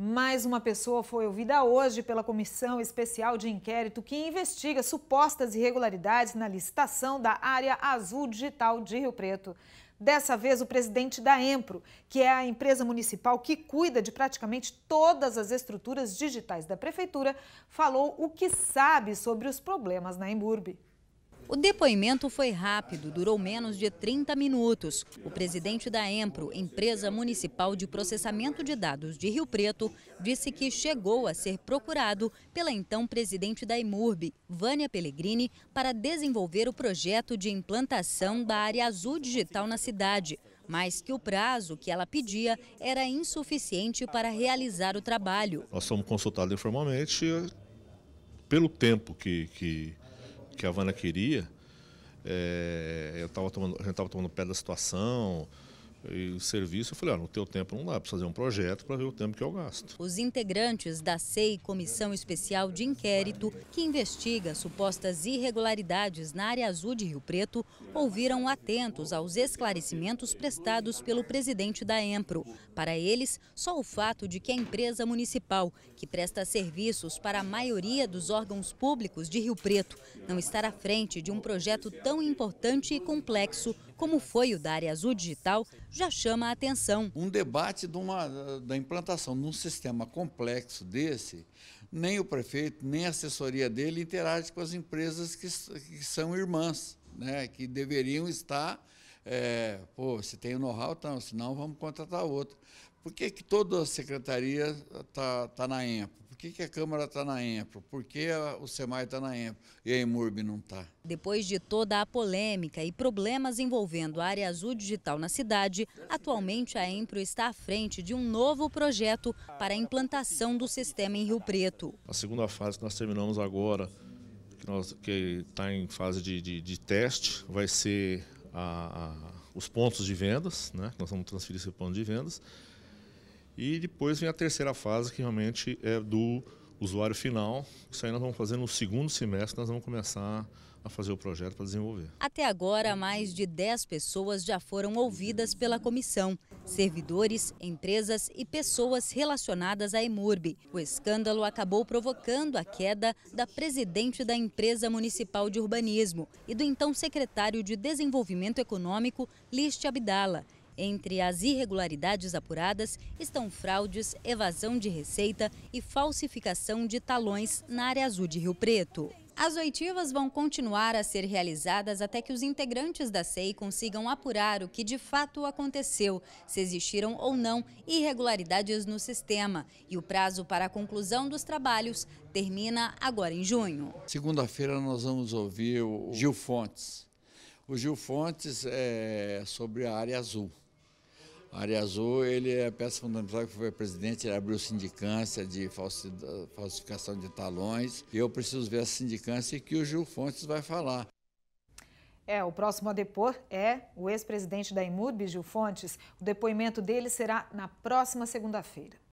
Mais uma pessoa foi ouvida hoje pela Comissão Especial de Inquérito que investiga supostas irregularidades na licitação da área azul digital de Rio Preto. Dessa vez, o presidente da EMPRO, que é a empresa municipal que cuida de praticamente todas as estruturas digitais da prefeitura, falou o que sabe sobre os problemas na Emburbe. O depoimento foi rápido, durou menos de 30 minutos. O presidente da EMPRO, Empresa Municipal de Processamento de Dados de Rio Preto, disse que chegou a ser procurado pela então presidente da IMURB, Vânia Pellegrini, para desenvolver o projeto de implantação da área azul digital na cidade, mas que o prazo que ela pedia era insuficiente para realizar o trabalho. Nós fomos consultados informalmente pelo tempo que, que que a Havana queria. É, eu tava tomando, a gente estava tomando pé da situação, e serviço, eu falei, ah, no teu tempo não dá, precisa fazer um projeto para ver o tempo que eu gasto. Os integrantes da SEI, Comissão Especial de Inquérito, que investiga supostas irregularidades na área azul de Rio Preto, ouviram atentos aos esclarecimentos prestados pelo presidente da EMPRO. Para eles, só o fato de que a empresa municipal, que presta serviços para a maioria dos órgãos públicos de Rio Preto, não estar à frente de um projeto tão importante e complexo, como foi o da área azul digital, já chama a atenção. Um debate de uma, da implantação de um sistema complexo desse, nem o prefeito, nem a assessoria dele interage com as empresas que, que são irmãs, né, que deveriam estar é, pô, se tem o know-how, então, senão vamos contratar outro. Por que, que toda a secretaria está tá na EMPO? que, que a Câmara está na EMPRO? Por que a, o SEMAI está na EMPRO e a EMURB não está? Depois de toda a polêmica e problemas envolvendo a área azul digital na cidade, atualmente a EMPRO está à frente de um novo projeto para a implantação do sistema em Rio Preto. A segunda fase que nós terminamos agora, que está em fase de, de, de, teste, vai ser a, a, os pontos de vendas, né? nós vamos transferir esse ponto de vendas, e depois vem a terceira fase, que realmente é do usuário final. Isso aí nós vamos fazer no segundo semestre, nós vamos começar a fazer o projeto para desenvolver. Até agora, mais de 10 pessoas já foram ouvidas pela comissão. Servidores, empresas e pessoas relacionadas à Emurb. O escândalo acabou provocando a queda da presidente da empresa municipal de urbanismo e do então secretário de Desenvolvimento Econômico, Liste Abdala entre as irregularidades apuradas estão fraudes, evasão de receita e falsificação de talões na área azul de Rio Preto. As oitivas vão continuar a ser realizadas até que os integrantes da SEI consigam apurar o que de fato aconteceu, se existiram ou não irregularidades no sistema. E o prazo para a conclusão dos trabalhos termina agora em junho. Segunda-feira nós vamos ouvir o Gil Fontes. O Gil Fontes é sobre a área azul. A Área Azul, ele é peça fundamental que foi presidente, ele abriu sindicância de falsificação de talões. Eu preciso ver essa sindicância que o Gil Fontes vai falar. É, o próximo a depor é o ex-presidente da IMURB, Gil Fontes. O depoimento dele será na próxima segunda-feira.